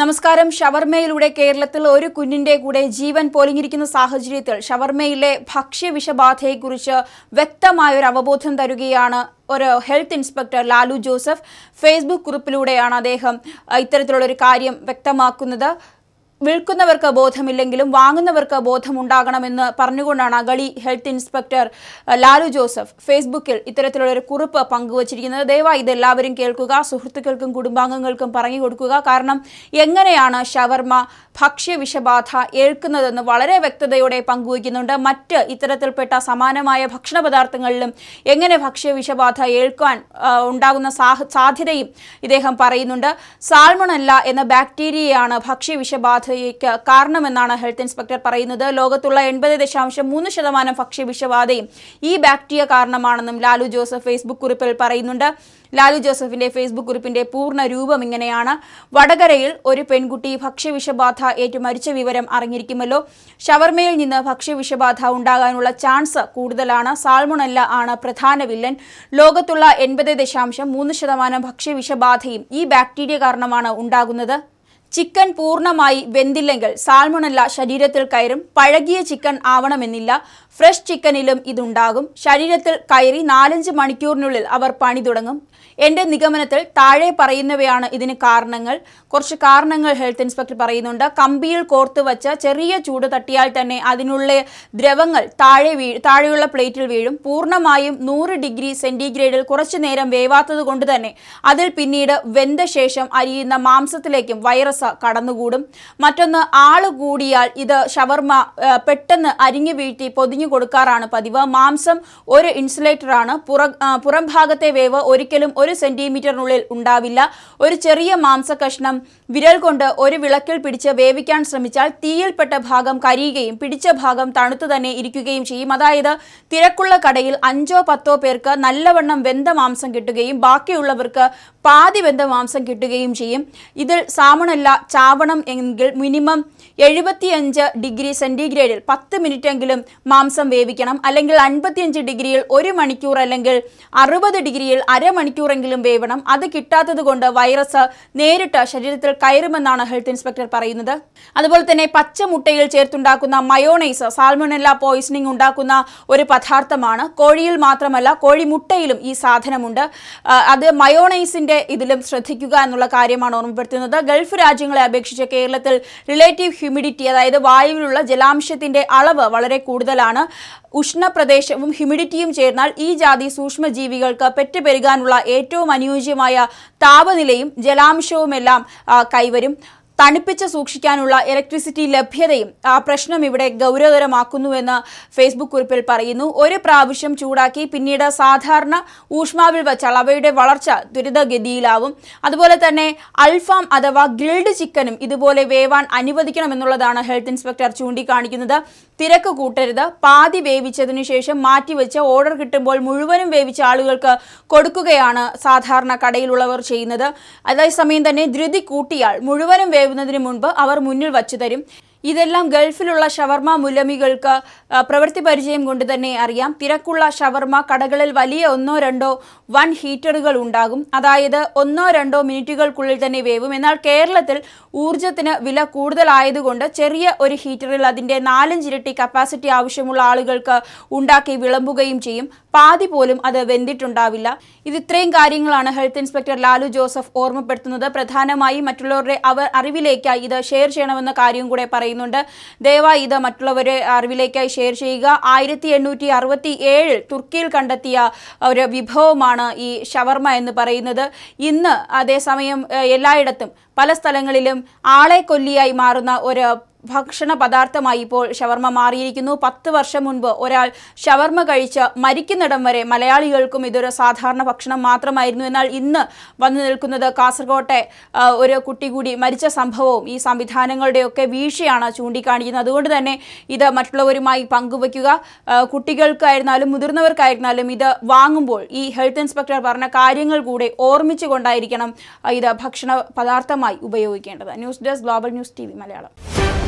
നമസ്കാരം ഷവർമയിലൂടെ കേരളത്തിൽ ഒരു കുഞ്ഞിന്റെ കൂടെ ജീവൻ പൊലിഞ്ഞിരിക്കുന്ന സാഹചര്യത്തിൽ ഷവർമയിലെ ഭക്ഷ്യവിഷബാധയെക്കുറിച്ച് വ്യക്തമായ ഒരു അവബോധം തരുകയാണ് ഒരു health inspector Lalu Joseph Facebook കുറിപ്പിലൂടെയാണ് അദ്ദേഹം ഇത്തരത്തിലുള്ള ഒരു കാര്യം വ്യക്തമാക്കുന്നത് വിൽക്കുന്നവർക്ക് ബോധമില്ലെങ്കിലും വാങ്ങുന്നവർക്ക് ബോധമുണ്ടാകണമെന്ന് പറഞ്ഞുകൊണ്ടാണ് ഗളി ഹെൽത്ത് ഇൻസ്പെക്ടർ ലാലു ജോസഫ് ഫേസ്ബുക്കിൽ ഇത്തരത്തിലുള്ള ഒരു കുറിപ്പ് പങ്കുവച്ചിരിക്കുന്നത് ദയവായി ഇതെല്ലാവരും കേൾക്കുക സുഹൃത്തുക്കൾക്കും കുടുംബാംഗങ്ങൾക്കും പറഞ്ഞു കൊടുക്കുക കാരണം എങ്ങനെയാണ് ഷവർമ ഭക്ഷ്യവിഷബാധ ഏൽക്കുന്നതെന്ന് വളരെ വ്യക്തതയോടെ പങ്കുവയ്ക്കുന്നുണ്ട് മറ്റ് ഇത്തരത്തിൽപ്പെട്ട സമാനമായ ഭക്ഷണ എങ്ങനെ ഭക്ഷ്യവിഷബാധ ഏൽക്കാൻ ഉണ്ടാകുന്ന സാധ്യതയും ഇദ്ദേഹം പറയുന്നുണ്ട് സാൽമണല്ല എന്ന ബാക്ടീരിയയാണ് ഭക്ഷ്യവിഷബാധ അസഹ്യയ്ക്ക് കാരണമെന്നാണ് ഹെൽത്ത് ഇൻസ്പെക്ടർ പറയുന്നത് ലോകത്തുള്ള എൺപത് ദശാംശം മൂന്ന് ശതമാനം ഭക്ഷ്യവിഷബാധയും ഈ ബാക്ടീരിയ കാരണമാണെന്നും ലാലു ജോസഫ് ഫേസ്ബുക്ക് കുറിപ്പിൽ പറയുന്നുണ്ട് ലാലു ജോസഫിന്റെ ഫേസ്ബുക്ക് കുറിപ്പിന്റെ പൂർണ്ണ രൂപം ഇങ്ങനെയാണ് വടകരയിൽ ഒരു പെൺകുട്ടി ഭക്ഷ്യവിഷബാധ ഏറ്റു മരിച്ച വിവരം അറിഞ്ഞിരിക്കുമല്ലോ ഷവർമയിൽ നിന്ന് ഭക്ഷ്യവിഷബാധ ഉണ്ടാകാനുള്ള ചാൻസ് കൂടുതലാണ് സാൽമുണല്ല ആണ് പ്രധാന വില്ലൻ ലോകത്തുള്ള എൺപത് ദശാംശം മൂന്ന് ശതമാനം ഭക്ഷ്യവിഷബാധയും ഈ ബാക്ടീരിയ കാരണമാണ് ഉണ്ടാകുന്നത് ചിക്കൻ പൂർണ്ണമായി വെന്തില്ലെങ്കിൽ സാൽമണല്ല ശരീരത്തിൽ കയറും പഴകിയ ചിക്കൻ ആവണമെന്നില്ല ഫ്രഷ് ചിക്കനിലും ഇതുണ്ടാകും ശരീരത്തിൽ കയറി നാലഞ്ച് മണിക്കൂറിനുള്ളിൽ അവർ പണി തുടങ്ങും എൻ്റെ നിഗമനത്തിൽ താഴെ പറയുന്നവയാണ് ഇതിന് കാരണങ്ങൾ കുറച്ച് കാരണങ്ങൾ ഹെൽത്ത് ഇൻസ്പെക്ടർ പറയുന്നുണ്ട് കമ്പിയിൽ കോർത്ത് വച്ച ചെറിയ ചൂട് തട്ടിയാൽ തന്നെ അതിനുള്ള ദ്രവങ്ങൾ താഴെ വീ താഴെയുള്ള പ്ലേറ്റിൽ വീഴും പൂർണ്ണമായും നൂറ് ഡിഗ്രി സെൻറ്റിഗ്രേഡിൽ കുറച്ചു നേരം വേവാത്തത് കൊണ്ട് തന്നെ അതിൽ പിന്നീട് വെന്ത ശേഷം അരിയുന്ന മാംസത്തിലേക്കും വൈറസ് കടന്നുകൂടും മറ്റൊന്ന് ആള് കൂടിയാൽ ഇത് ഷവർമ പെട്ടെന്ന് അരിഞ്ഞു വീഴ്ത്തി പൊതിഞ്ഞു കൊടുക്കാറാണ് പതിവ് മാംസം ഒരു ഇൻസുലേറ്ററാണ് പുറ പുറം ഭാഗത്തെ വേവ് ഒരിക്കലും ഒരു സെന്റിമീറ്ററിനുള്ളിൽ ഉണ്ടാവില്ല ഒരു ചെറിയ മാംസ കഷ്ണം വിരൽ കൊണ്ട് ഒരു വിളക്കിൽ പിടിച്ച് വേവിക്കാൻ ശ്രമിച്ചാൽ തീയിൽപ്പെട്ട ഭാഗം കരിയുകയും പിടിച്ച ഭാഗം തണുത്തു തന്നെ ഇരിക്കുകയും ചെയ്യും അതായത് തിരക്കുള്ള കടയിൽ അഞ്ചോ പത്തോ പേർക്ക് നല്ലവണ്ണം വെന്ത മാംസം കിട്ടുകയും ബാക്കിയുള്ളവർക്ക് പാതി വെന്ത മാംസം കിട്ടുകയും ചെയ്യും ഇതിൽ സാമണല്ല ചാവണം എങ്കിൽ മിനിമം എഴുപത്തിയഞ്ച് ഡിഗ്രി സെൻറ്റിഗ്രേഡിൽ പത്ത് മിനിറ്റെങ്കിലും മാംസം വേവിക്കണം അല്ലെങ്കിൽ അൻപത്തിയഞ്ച് ഡിഗ്രിയിൽ ഒരു മണിക്കൂർ അല്ലെങ്കിൽ അറുപത് ഡിഗ്രിയിൽ അരമണിക്കൂറെങ്കിലും വേവണം അത് കിട്ടാത്തത് കൊണ്ട് വൈറസ് നേരിട്ട് ശരീരത്തിൽ കയറുമെന്നാണ് ഹെൽത്ത് ഇൻസ്പെക്ടർ പറയുന്നത് അതുപോലെ തന്നെ പച്ചമുട്ടയിൽ ചേർത്തുണ്ടാക്കുന്ന മയോണൈസ് സാൽമണല്ല പോയിസണിംഗ് ഉണ്ടാക്കുന്ന ഒരു പദാർത്ഥമാണ് കോഴിയിൽ മാത്രമല്ല കോഴിമുട്ടയിലും ഈ സാധനമുണ്ട് അത് മയോണൈസിൻ്റെ ഇതിലും ശ്രദ്ധിക്കുക എന്നുള്ള കാര്യമാണ് ഓർമ്മപ്പെടുത്തുന്നത് ഗൾഫ് രാജ്യങ്ങളെ അപേക്ഷിച്ച് കേരളത്തിൽ റിലേറ്റീവ് ഹ്യൂമിഡിറ്റി അതായത് വായുവിലുള്ള ജലാംശത്തിന്റെ അളവ് വളരെ കൂടുതലാണ് ഉഷ്ണപ്രദേശവും ഹ്യൂമിഡിറ്റിയും ചേർന്നാൽ ഈ ജാതി സൂക്ഷ്മജീവികൾക്ക് പെറ്റുപെരുകാനുള്ള ഏറ്റവും അനുയോജ്യമായ താപനിലയും ജലാംശവുമെല്ലാം കൈവരും തണുപ്പിച്ച് സൂക്ഷിക്കാനുള്ള ഇലക്ട്രിസിറ്റി ലഭ്യതയും ആ പ്രശ്നം ഇവിടെ ഗൗരവതരമാക്കുന്നുവെന്ന് ഫേസ്ബുക്ക് കുറിപ്പിൽ പറയുന്നു ഒരു പ്രാവശ്യം ചൂടാക്കി പിന്നീട് സാധാരണ ഊഷ്മാവിൽ വച്ചാൽ അവയുടെ വളർച്ച ദുരിതഗതിയിലാവും അതുപോലെ തന്നെ അൽഫാം അഥവാ ഗ്രിൽഡ് ചിക്കനും ഇതുപോലെ വേവാൻ അനുവദിക്കണമെന്നുള്ളതാണ് ഹെൽത്ത് ഇൻസ്പെക്ടർ ചൂണ്ടിക്കാണിക്കുന്നത് തിരക്ക് കൂട്ടരുത് പാതി വേവിച്ചതിനു ശേഷം മാറ്റിവെച്ച് ഓർഡർ കിട്ടുമ്പോൾ മുഴുവനും വേവിച്ച ആളുകൾക്ക് കൊടുക്കുകയാണ് സാധാരണ കടയിലുള്ളവർ ചെയ്യുന്നത് അതേസമയം തന്നെ ധൃതി കൂട്ടിയാൽ മുഴുവനും വേവ് കടന്നുകയറുന്നതിന് മുൻപ് അവർ മുന്നിൽ വച്ചു തരും ഇതെല്ലാം ഗൾഫിലുള്ള ഷവർമ മുലമികൾക്ക് പ്രവൃത്തി പരിചയം കൊണ്ട് തന്നെ അറിയാം തിരക്കുള്ള ഷവർമ കടകളിൽ വലിയ ഒന്നോ രണ്ടോ വൺ ഹീറ്ററുകൾ ഉണ്ടാകും അതായത് ഒന്നോ രണ്ടോ മിനിറ്റുകൾക്കുള്ളിൽ തന്നെ വേവും എന്നാൽ കേരളത്തിൽ ഊർജത്തിന് വില കൂടുതലായതുകൊണ്ട് ചെറിയ ഒരു ഹീറ്ററിൽ അതിൻ്റെ നാലഞ്ചിരട്ടി കപ്പാസിറ്റി ആവശ്യമുള്ള ആളുകൾക്ക് ഉണ്ടാക്കി വിളമ്പുകയും ചെയ്യും പാതി പോലും അത് വെന്തിട്ടുണ്ടാവില്ല ഇത് ഇത്രയും കാര്യങ്ങളാണ് ഹെൽത്ത് ഇൻസ്പെക്ടർ ലാലു ജോസഫ് ഓർമ്മപ്പെടുത്തുന്നത് പ്രധാനമായി മറ്റുള്ളവരുടെ അവർ അറിവിലേക്കായി ഇത് ഷെയർ ചെയ്യണമെന്ന കാര്യം കൂടെ പറയും പറയുന്നുണ്ട് ദയവായി ഇത് മറ്റുള്ളവരെ അറിവിലേക്കായി ഷെയർ ചെയ്യുക ആയിരത്തി എണ്ണൂറ്റി അറുപത്തി ഏഴിൽ തുർക്കിയിൽ കണ്ടെത്തിയ ഒരു വിഭവമാണ് ഈ ഷവർമ എന്ന് പറയുന്നത് ഇന്ന് അതേസമയം എല്ലായിടത്തും പല സ്ഥലങ്ങളിലും ആളെ കൊല്ലിയായി മാറുന്ന ഒരു ഭക്ഷണ പദാർത്ഥമായി ഇപ്പോൾ ഷവർമ മാറിയിരിക്കുന്നു പത്ത് വർഷം മുൻപ് ഒരാൾ ഷവർമ കഴിച്ച് മരിക്കുന്നിടം വരെ മലയാളികൾക്കും ഇതൊരു സാധാരണ ഭക്ഷണം മാത്രമായിരുന്നു എന്നാൽ ഇന്ന് വന്നു നിൽക്കുന്നത് കാസർകോട്ടെ ഒരു കുട്ടി കൂടി മരിച്ച സംഭവവും ഈ സംവിധാനങ്ങളുടെയൊക്കെ വീഴ്ചയാണ് ചൂണ്ടിക്കാണിക്കുന്നത് അതുകൊണ്ട് തന്നെ ഇത് മറ്റുള്ളവരുമായി പങ്കുവയ്ക്കുക കുട്ടികൾക്കായിരുന്നാലും മുതിർന്നവർക്കായിരുന്നാലും ഇത് വാങ്ങുമ്പോൾ ഈ ഹെൽത്ത് ഇൻസ്പെക്ടർ പറഞ്ഞ കാര്യങ്ങൾ കൂടെ ഓർമ്മിച്ചുകൊണ്ടായിരിക്കണം ഇത് ഭക്ഷണ പദാർത്ഥമായി ഉപയോഗിക്കേണ്ടത് news desk global news T Malayalam